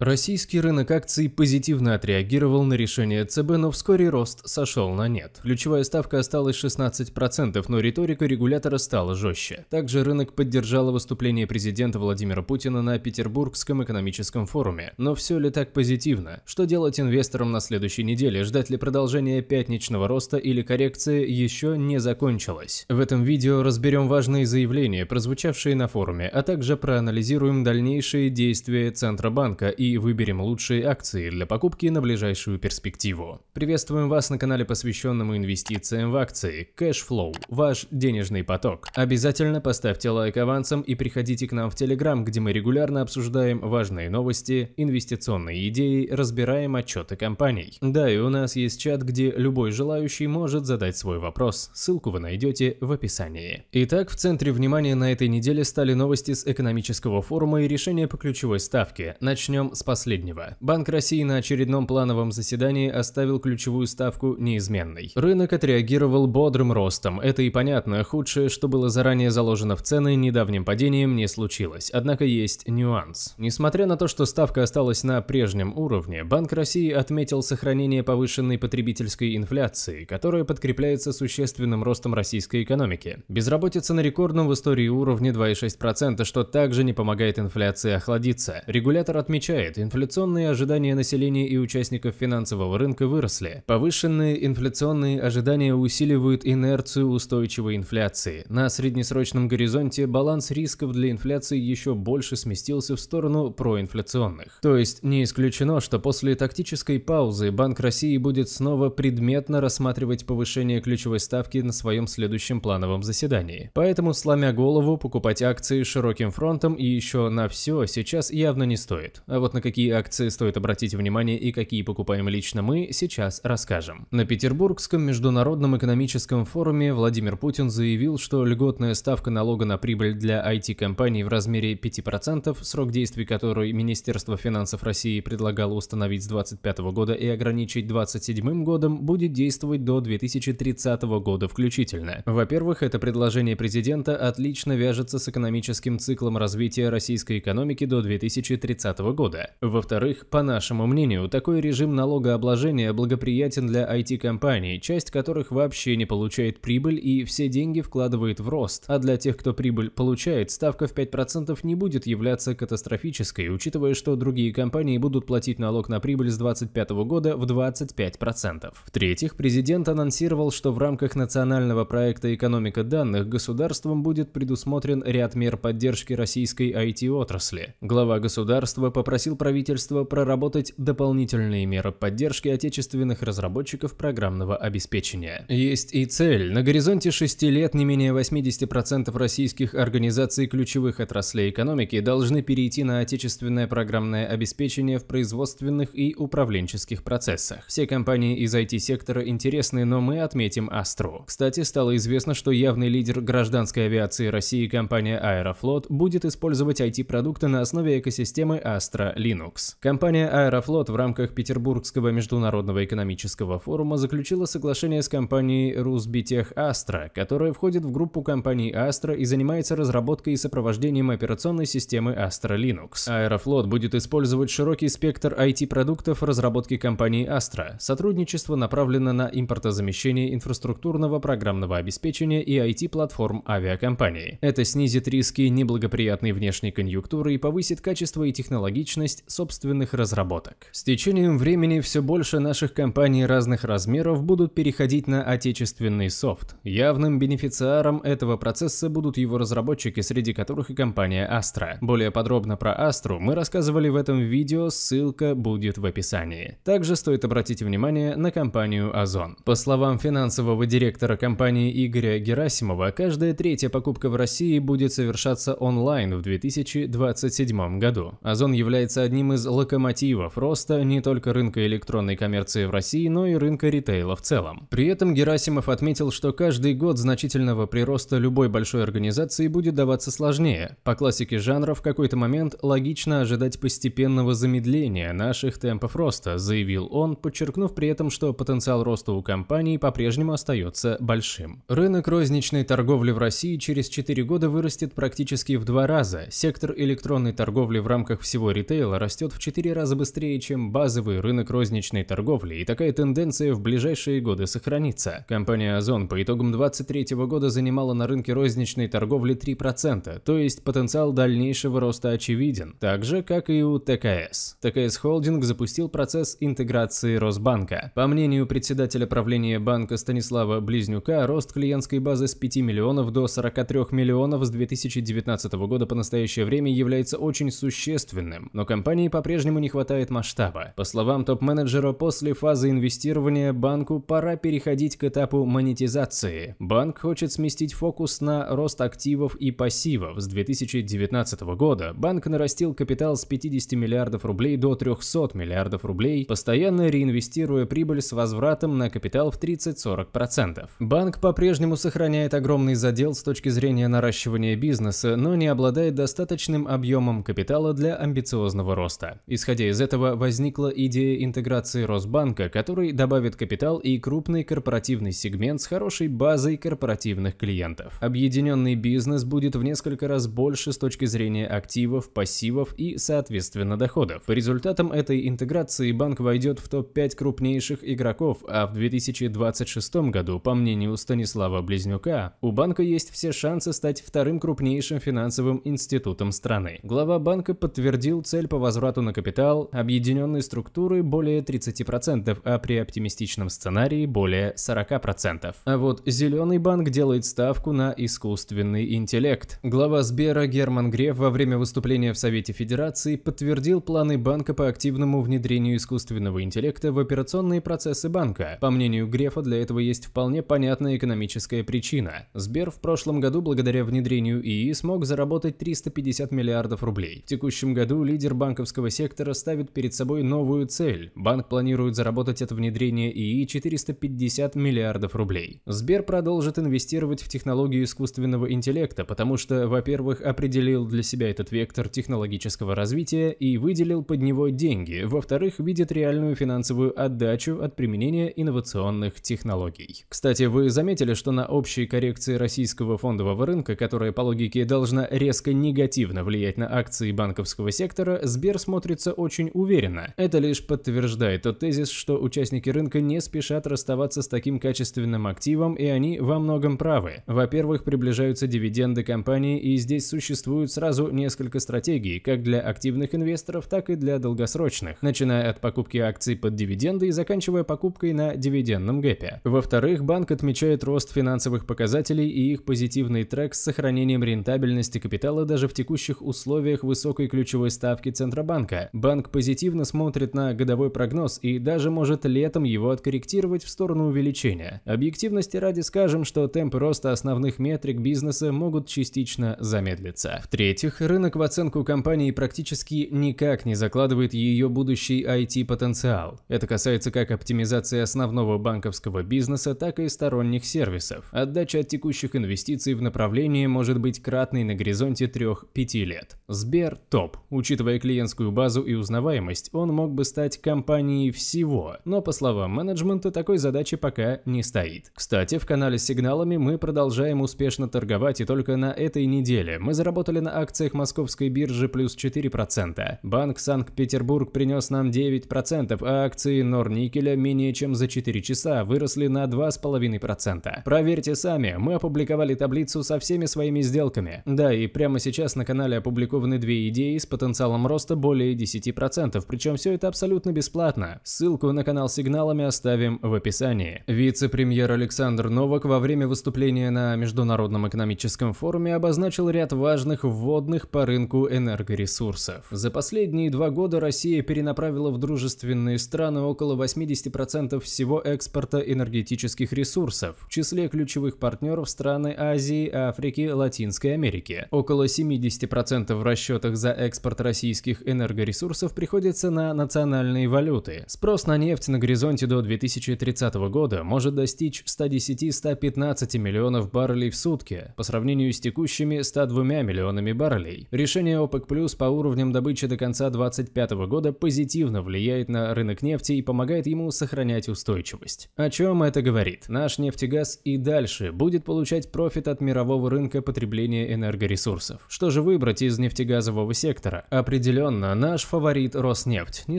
Российский рынок акций позитивно отреагировал на решение ЦБ, но вскоре рост сошел на нет. Ключевая ставка осталась 16%, но риторика регулятора стала жестче. Также рынок поддержало выступление президента Владимира Путина на Петербургском экономическом форуме. Но все ли так позитивно? Что делать инвесторам на следующей неделе? Ждать ли продолжения пятничного роста или коррекции еще не закончилось? В этом видео разберем важные заявления, прозвучавшие на форуме, а также проанализируем дальнейшие действия Центробанка и выберем лучшие акции для покупки на ближайшую перспективу. Приветствуем вас на канале, посвященном инвестициям в акции Cashflow, ваш денежный поток. Обязательно поставьте лайк авансом и приходите к нам в Telegram, где мы регулярно обсуждаем важные новости, инвестиционные идеи, разбираем отчеты компаний. Да, и у нас есть чат, где любой желающий может задать свой вопрос. Ссылку вы найдете в описании. Итак, в центре внимания на этой неделе стали новости с экономического форума и решения по ключевой ставке. Начнем с последнего. Банк России на очередном плановом заседании оставил ключевую ставку неизменной. Рынок отреагировал бодрым ростом, это и понятно, худшее, что было заранее заложено в цены, недавним падением не случилось. Однако есть нюанс. Несмотря на то, что ставка осталась на прежнем уровне, Банк России отметил сохранение повышенной потребительской инфляции, которая подкрепляется существенным ростом российской экономики. Безработица на рекордном в истории уровне 2,6%, что также не помогает инфляции охладиться. Регулятор отмечает, лет инфляционные ожидания населения и участников финансового рынка выросли. Повышенные инфляционные ожидания усиливают инерцию устойчивой инфляции. На среднесрочном горизонте баланс рисков для инфляции еще больше сместился в сторону проинфляционных. То есть не исключено, что после тактической паузы Банк России будет снова предметно рассматривать повышение ключевой ставки на своем следующем плановом заседании. Поэтому, сломя голову, покупать акции широким фронтом и еще на все сейчас явно не стоит. А вот на на какие акции стоит обратить внимание и какие покупаем лично мы, сейчас расскажем. На Петербургском международном экономическом форуме Владимир Путин заявил, что льготная ставка налога на прибыль для IT-компаний в размере 5%, срок действий которой Министерство финансов России предлагало установить с 2025 года и ограничить 2027 годом, будет действовать до 2030 года включительно. Во-первых, это предложение президента отлично вяжется с экономическим циклом развития российской экономики до 2030 года налога. Во-вторых, по нашему мнению, такой режим налогообложения благоприятен для IT-компаний, часть которых вообще не получает прибыль и все деньги вкладывает в рост, а для тех, кто прибыль получает, ставка в 5% не будет являться катастрофической, учитывая, что другие компании будут платить налог на прибыль с 2025 года в 25%. В-третьих, президент анонсировал, что в рамках национального проекта «Экономика данных» государством будет предусмотрен ряд мер поддержки российской IT-отрасли. Глава государства попросил попросил правительство проработать дополнительные меры поддержки отечественных разработчиков программного обеспечения. Есть и цель. На горизонте 6 лет не менее 80% российских организаций ключевых отраслей экономики должны перейти на отечественное программное обеспечение в производственных и управленческих процессах. Все компании из IT-сектора интересны, но мы отметим Астру. Кстати, стало известно, что явный лидер гражданской авиации России компания Аэрофлот будет использовать IT-продукты на основе экосистемы Astra Linux. Компания Аэрофлот в рамках Петербургского международного экономического форума заключила соглашение с компанией Русбитех Astra, которая входит в группу компаний Astra и занимается разработкой и сопровождением операционной системы Astra Linux. Аэрофлот будет использовать широкий спектр IT-продуктов разработки компании Astra. Сотрудничество направлено на импортозамещение инфраструктурного программного обеспечения и IT-платформ авиакомпании. Это снизит риски неблагоприятной внешней конъюнктуры и повысит качество и технологичность стоимость собственных разработок. С течением времени все больше наших компаний разных размеров будут переходить на отечественный софт. Явным бенефициаром этого процесса будут его разработчики, среди которых и компания Astra. Более подробно про Astra мы рассказывали в этом видео, ссылка будет в описании. Также стоит обратить внимание на компанию Озон. По словам финансового директора компании Игоря Герасимова, каждая третья покупка в России будет совершаться онлайн в 2027 году. Озон является является одним из локомотивов роста не только рынка электронной коммерции в России, но и рынка ритейла в целом. При этом Герасимов отметил, что каждый год значительного прироста любой большой организации будет даваться сложнее. По классике жанра в какой-то момент логично ожидать постепенного замедления наших темпов роста, заявил он, подчеркнув при этом, что потенциал роста у компании по-прежнему остается большим. Рынок розничной торговли в России через 4 года вырастет практически в два раза. Сектор электронной торговли в рамках всего ритейла правило, растет в 4 раза быстрее, чем базовый рынок розничной торговли, и такая тенденция в ближайшие годы сохранится. Компания Озон по итогам 2023 года занимала на рынке розничной торговли 3%, то есть потенциал дальнейшего роста очевиден, так же, как и у ТКС. ТКС Холдинг запустил процесс интеграции Росбанка. По мнению председателя правления банка Станислава Близнюка, рост клиентской базы с 5 миллионов до 43 миллионов с 2019 года по настоящее время является очень существенным, но компания Компании по-прежнему не хватает масштаба. По словам топ-менеджера, после фазы инвестирования банку пора переходить к этапу монетизации. Банк хочет сместить фокус на рост активов и пассивов. С 2019 года банк нарастил капитал с 50 миллиардов рублей до 300 миллиардов рублей, постоянно реинвестируя прибыль с возвратом на капитал в 30-40%. Банк по-прежнему сохраняет огромный задел с точки зрения наращивания бизнеса, но не обладает достаточным объемом капитала для амбициозного устойчивого роста. Исходя из этого, возникла идея интеграции Росбанка, который добавит капитал и крупный корпоративный сегмент с хорошей базой корпоративных клиентов. Объединенный бизнес будет в несколько раз больше с точки зрения активов, пассивов и, соответственно, доходов. По результатам этой интеграции банк войдет в топ-5 крупнейших игроков, а в 2026 году, по мнению Станислава Близнюка, у банка есть все шансы стать вторым крупнейшим финансовым институтом страны. Глава банка подтвердил цель по возврату на капитал объединенной структуры более 30%, а при оптимистичном сценарии более 40%. А вот «Зеленый банк» делает ставку на искусственный интеллект. Глава Сбера Герман Греф во время выступления в Совете Федерации подтвердил планы банка по активному внедрению искусственного интеллекта в операционные процессы банка. По мнению Грефа, для этого есть вполне понятная экономическая причина. Сбер в прошлом году благодаря внедрению ИИ смог заработать 350 миллиардов рублей. В текущем году лидер банковского сектора ставит перед собой новую цель. Банк планирует заработать от внедрения ИИ 450 миллиардов рублей. Сбер продолжит инвестировать в технологию искусственного интеллекта, потому что, во-первых, определил для себя этот вектор технологического развития и выделил под него деньги, во-вторых, видит реальную финансовую отдачу от применения инновационных технологий. Кстати, вы заметили, что на общей коррекции российского фондового рынка, которая по логике должна резко негативно влиять на акции банковского сектора, Сбер смотрится очень уверенно. Это лишь подтверждает тот тезис, что участники рынка не спешат расставаться с таким качественным активом, и они во многом правы. Во-первых, приближаются дивиденды компании, и здесь существует сразу несколько стратегий, как для активных инвесторов, так и для долгосрочных, начиная от покупки акций под дивиденды и заканчивая покупкой на дивидендном гэпе. Во-вторых, банк отмечает рост финансовых показателей и их позитивный трек с сохранением рентабельности капитала даже в текущих условиях высокой ключевой ставки Центробанка. Банк позитивно смотрит на годовой прогноз и даже может летом его откорректировать в сторону увеличения. Объективности ради скажем, что темпы роста основных метрик бизнеса могут частично замедлиться. В-третьих, рынок в оценку компании практически никак не закладывает ее будущий IT-потенциал. Это касается как оптимизации основного банковского бизнеса, так и сторонних сервисов. Отдача от текущих инвестиций в направлении может быть кратной на горизонте 3-5 лет. Сбер – топ, учитывая клиентов клиентскую базу и узнаваемость, он мог бы стать компанией всего, но по словам менеджмента такой задачи пока не стоит. Кстати, в канале с сигналами мы продолжаем успешно торговать и только на этой неделе мы заработали на акциях московской биржи плюс 4%, банк Санкт-Петербург принес нам 9%, а акции Норникеля менее чем за 4 часа выросли на 2,5%. Проверьте сами, мы опубликовали таблицу со всеми своими сделками. Да, и прямо сейчас на канале опубликованы две идеи с потенциалом роста просто более 10%, причем все это абсолютно бесплатно. Ссылку на канал сигналами оставим в описании. Вице-премьер Александр Новак во время выступления на Международном экономическом форуме обозначил ряд важных вводных по рынку энергоресурсов. За последние два года Россия перенаправила в дружественные страны около 80% всего экспорта энергетических ресурсов, в числе ключевых партнеров страны Азии, Африки, Латинской Америки. Около 70% в расчетах за экспорт российских российских энергоресурсов приходится на национальные валюты. Спрос на нефть на горизонте до 2030 года может достичь 110-115 миллионов баррелей в сутки по сравнению с текущими 102 миллионами баррелей. Решение ОПЕК плюс по уровням добычи до конца 2025 года позитивно влияет на рынок нефти и помогает ему сохранять устойчивость. О чем это говорит? Наш нефтегаз и дальше будет получать профит от мирового рынка потребления энергоресурсов. Что же выбрать из нефтегазового сектора? Определенно Определенно, наш фаворит Роснефть. Не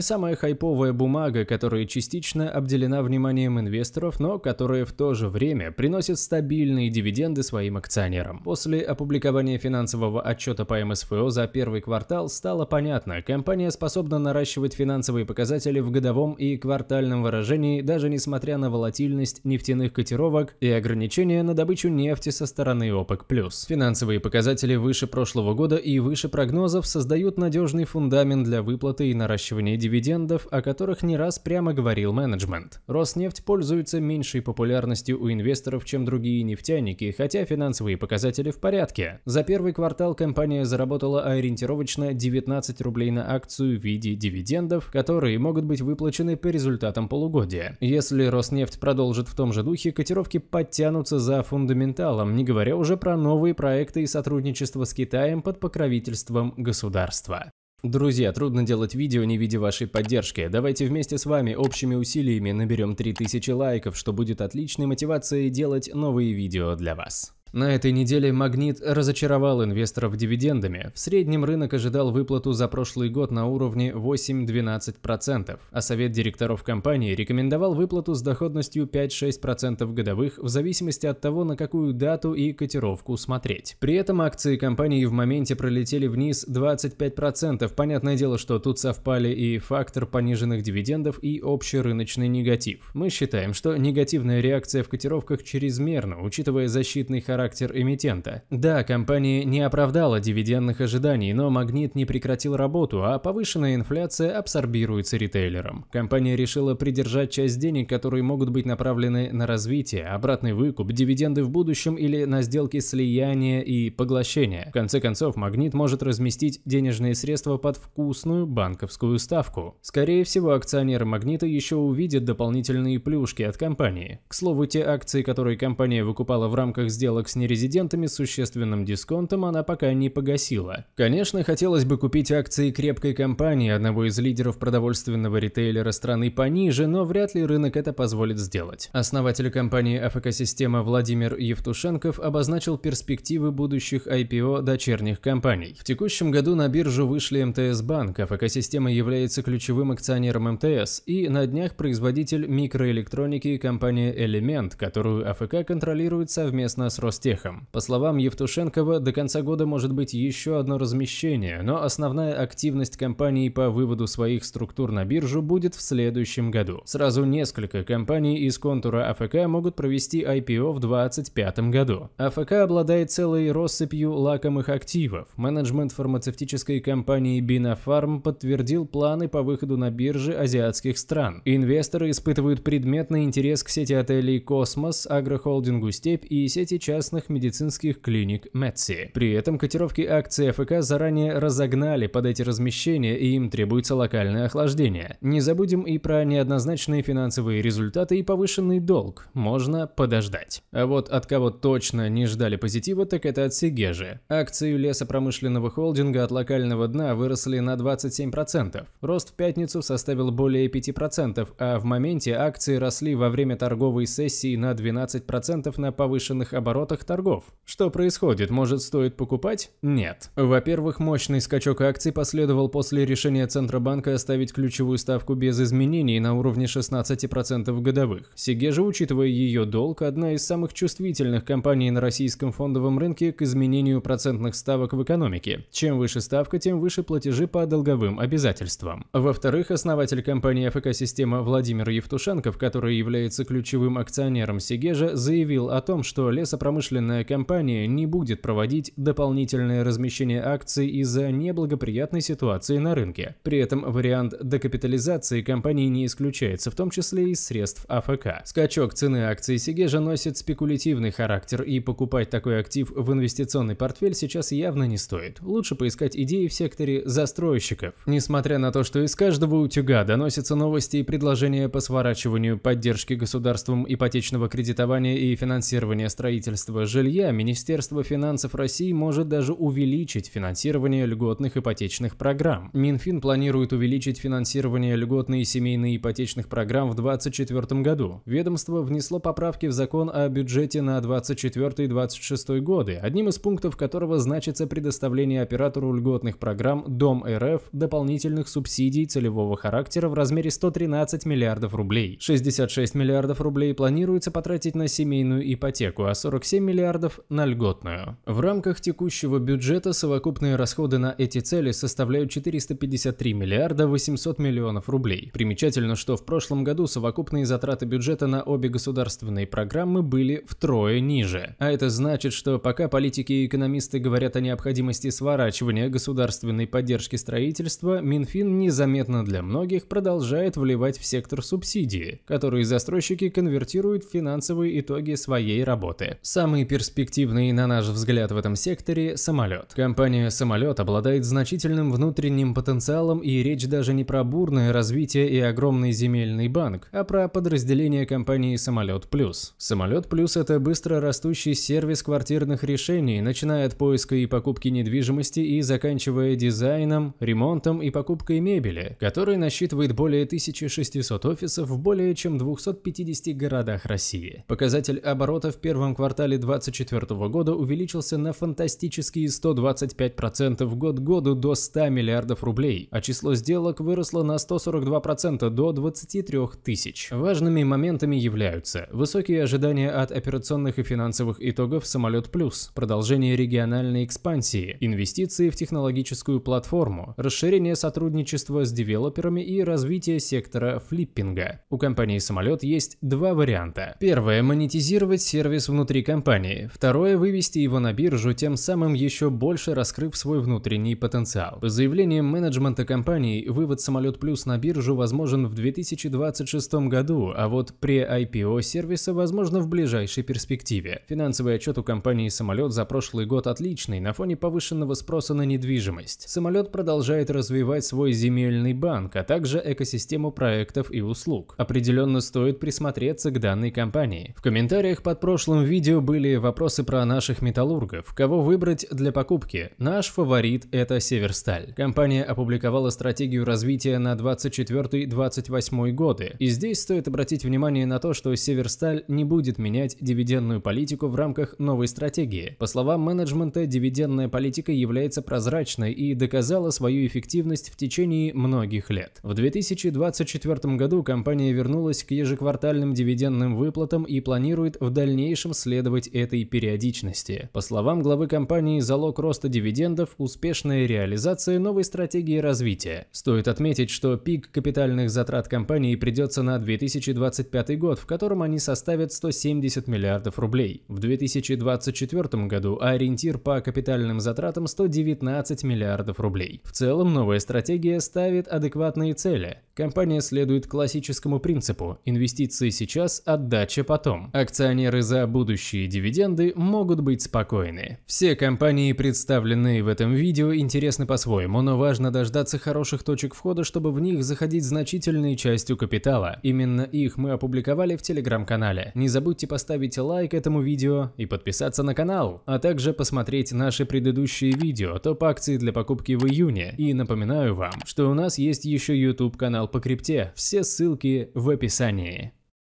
самая хайповая бумага, которая частично обделена вниманием инвесторов, но которая в то же время приносит стабильные дивиденды своим акционерам. После опубликования финансового отчета по МСФО за первый квартал стало понятно, компания способна наращивать финансовые показатели в годовом и квартальном выражении, даже несмотря на волатильность нефтяных котировок и ограничения на добычу нефти со стороны ОПЕК+. Финансовые показатели выше прошлого года и выше прогнозов создают надежный фундамент для выплаты и наращивания дивидендов, о которых не раз прямо говорил менеджмент. Роснефть пользуется меньшей популярностью у инвесторов, чем другие нефтяники, хотя финансовые показатели в порядке. За первый квартал компания заработала ориентировочно 19 рублей на акцию в виде дивидендов, которые могут быть выплачены по результатам полугодия. Если Роснефть продолжит в том же духе, котировки подтянутся за фундаменталом, не говоря уже про новые проекты и сотрудничество с Китаем под покровительством государства. Друзья, трудно делать видео, не видя вашей поддержки. Давайте вместе с вами общими усилиями наберем 3000 лайков, что будет отличной мотивацией делать новые видео для вас. На этой неделе «Магнит» разочаровал инвесторов дивидендами. В среднем рынок ожидал выплату за прошлый год на уровне 8-12%, а совет директоров компании рекомендовал выплату с доходностью 5-6% годовых в зависимости от того, на какую дату и котировку смотреть. При этом акции компании в моменте пролетели вниз 25%. Понятное дело, что тут совпали и фактор пониженных дивидендов, и общерыночный негатив. Мы считаем, что негативная реакция в котировках чрезмерна, учитывая защитный характер характер эмитента. Да, компания не оправдала дивидендных ожиданий, но магнит не прекратил работу, а повышенная инфляция абсорбируется ритейлером. Компания решила придержать часть денег, которые могут быть направлены на развитие, обратный выкуп, дивиденды в будущем или на сделки слияния и поглощения. В конце концов, магнит может разместить денежные средства под вкусную банковскую ставку. Скорее всего, акционеры магнита еще увидят дополнительные плюшки от компании. К слову, те акции, которые компания выкупала в рамках сделок с нерезидентами с существенным дисконтом она пока не погасила. Конечно, хотелось бы купить акции крепкой компании, одного из лидеров продовольственного ритейлера страны пониже, но вряд ли рынок это позволит сделать. Основатель компании АФК-система Владимир Евтушенков обозначил перспективы будущих IPO дочерних компаний. В текущем году на биржу вышли МТС эм Банк, АФК-система является ключевым акционером МТС, эм и на днях производитель микроэлектроники компания Элемент, которую АФК контролирует совместно с Ростелеком техом. По словам Евтушенкова, до конца года может быть еще одно размещение, но основная активность компании по выводу своих структур на биржу будет в следующем году. Сразу несколько компаний из контура АФК могут провести IPO в 2025 году. АФК обладает целой россыпью лакомых активов. Менеджмент фармацевтической компании Бинафарм подтвердил планы по выходу на биржи азиатских стран. Инвесторы испытывают предметный интерес к сети отелей «Космос», агрохолдингу «Степь» и сети частных местных медицинских клиник МЭТСИ. При этом котировки акций ФК заранее разогнали под эти размещения и им требуется локальное охлаждение. Не забудем и про неоднозначные финансовые результаты и повышенный долг. Можно подождать. А вот от кого точно не ждали позитива, так это от Сигежи. Акции лесопромышленного холдинга от локального дна выросли на 27%. Рост в пятницу составил более 5%, а в моменте акции росли во время торговой сессии на 12% на повышенных оборотах оборотах торгов. Что происходит? Может, стоит покупать? Нет. Во-первых, мощный скачок акций последовал после решения Центробанка оставить ключевую ставку без изменений на уровне 16% годовых. Сиге же, учитывая ее долг, одна из самых чувствительных компаний на российском фондовом рынке к изменению процентных ставок в экономике. Чем выше ставка, тем выше платежи по долговым обязательствам. Во-вторых, основатель компании ФК-система Владимир Евтушенков, который является ключевым акционером Сигежа, заявил о том, что лесопромышленность промышленная компания не будет проводить дополнительное размещение акций из-за неблагоприятной ситуации на рынке. При этом вариант докапитализации компании не исключается, в том числе и средств АФК. Скачок цены акций Сигежа носит спекулятивный характер, и покупать такой актив в инвестиционный портфель сейчас явно не стоит. Лучше поискать идеи в секторе застройщиков. Несмотря на то, что из каждого утюга доносятся новости и предложения по сворачиванию поддержки государством ипотечного кредитования и финансирования строительства строительства жилья Министерство финансов России может даже увеличить финансирование льготных ипотечных программ. Минфин планирует увеличить финансирование льготной и семейной ипотечных программ в 2024 году. Ведомство внесло поправки в закон о бюджете на 2024-2026 годы, одним из пунктов которого значится предоставление оператору льготных программ «Дом РФ» дополнительных субсидий целевого характера в размере 113 миллиардов рублей. 66 миллиардов рублей планируется потратить на семейную ипотеку, а 47 миллиардов на льготную. В рамках текущего бюджета совокупные расходы на эти цели составляют 453 миллиарда 800 миллионов рублей. Примечательно, что в прошлом году совокупные затраты бюджета на обе государственные программы были втрое ниже. А это значит, что пока политики и экономисты говорят о необходимости сворачивания государственной поддержки строительства, Минфин незаметно для многих продолжает вливать в сектор субсидии, которые застройщики конвертируют в финансовые итоги своей работы. Сам самый перспективный, на наш взгляд, в этом секторе – самолет. Компания «Самолет» обладает значительным внутренним потенциалом и речь даже не про бурное развитие и огромный земельный банк, а про подразделение компании «Самолет Плюс». «Самолет Плюс» – это быстро растущий сервис квартирных решений, начиная от поиска и покупки недвижимости и заканчивая дизайном, ремонтом и покупкой мебели, который насчитывает более 1600 офисов в более чем 250 городах России. Показатель оборота в первом квартале 2024 года увеличился на фантастические 125% год году до 100 миллиардов рублей, а число сделок выросло на 142% до 23 тысяч. Важными моментами являются высокие ожидания от операционных и финансовых итогов «Самолет Плюс», продолжение региональной экспансии, инвестиции в технологическую платформу, расширение сотрудничества с девелоперами и развитие сектора флиппинга. У компании «Самолет» есть два варианта. Первое – монетизировать сервис внутри компании компании, второе – вывести его на биржу, тем самым еще больше раскрыв свой внутренний потенциал. По заявлениям менеджмента компании, вывод «Самолет Плюс» на биржу возможен в 2026 году, а вот при IPO сервиса возможно в ближайшей перспективе. Финансовый отчет у компании «Самолет» за прошлый год отличный на фоне повышенного спроса на недвижимость. «Самолет» продолжает развивать свой земельный банк, а также экосистему проектов и услуг. Определенно стоит присмотреться к данной компании. В комментариях под прошлым видео были были вопросы про наших металлургов, кого выбрать для покупки. Наш фаворит – это Северсталь. Компания опубликовала стратегию развития на 24-28 годы. И здесь стоит обратить внимание на то, что Северсталь не будет менять дивидендную политику в рамках новой стратегии. По словам менеджмента, дивидендная политика является прозрачной и доказала свою эффективность в течение многих лет. В 2024 году компания вернулась к ежеквартальным дивидендным выплатам и планирует в дальнейшем следовать быть этой периодичности. По словам главы компании, залог роста дивидендов – успешная реализация новой стратегии развития. Стоит отметить, что пик капитальных затрат компании придется на 2025 год, в котором они составят 170 миллиардов рублей. В 2024 году ориентир по капитальным затратам 119 миллиардов рублей. В целом, новая стратегия ставит адекватные цели. Компания следует классическому принципу – инвестиции сейчас, отдача потом. Акционеры за будущие дивиденды могут быть спокойны. Все компании, представленные в этом видео, интересны по-своему, но важно дождаться хороших точек входа, чтобы в них заходить значительной частью капитала. Именно их мы опубликовали в телеграм-канале. Не забудьте поставить лайк этому видео и подписаться на канал, а также посмотреть наши предыдущие видео, топ-акции для покупки в июне. И напоминаю вам, что у нас есть еще YouTube канал канал по крипте, все ссылки в описании.